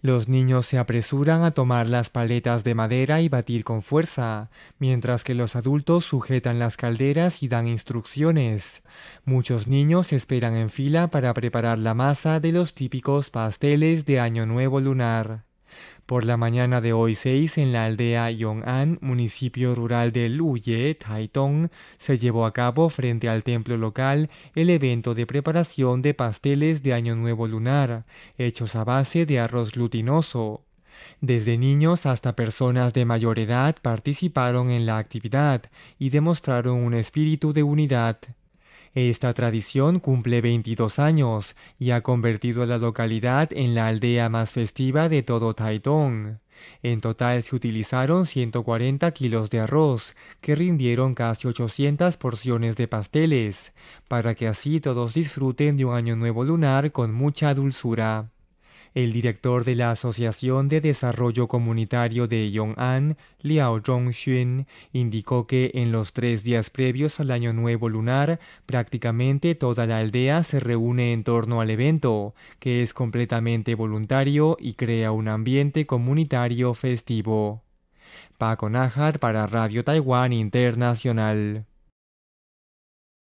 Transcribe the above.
Los niños se apresuran a tomar las paletas de madera y batir con fuerza, mientras que los adultos sujetan las calderas y dan instrucciones. Muchos niños esperan en fila para preparar la masa de los típicos pasteles de Año Nuevo Lunar. Por la mañana de hoy 6, en la aldea Yong'an, municipio rural de Luye, Taitong, se llevó a cabo frente al templo local el evento de preparación de pasteles de Año Nuevo Lunar, hechos a base de arroz glutinoso. Desde niños hasta personas de mayor edad participaron en la actividad y demostraron un espíritu de unidad. Esta tradición cumple 22 años y ha convertido a la localidad en la aldea más festiva de todo Taitung. En total se utilizaron 140 kilos de arroz, que rindieron casi 800 porciones de pasteles, para que así todos disfruten de un año nuevo lunar con mucha dulzura. El director de la Asociación de Desarrollo Comunitario de Yong'an, Liao Zhongxun, indicó que en los tres días previos al Año Nuevo Lunar, prácticamente toda la aldea se reúne en torno al evento, que es completamente voluntario y crea un ambiente comunitario festivo. Paco Najar para Radio Taiwán Internacional.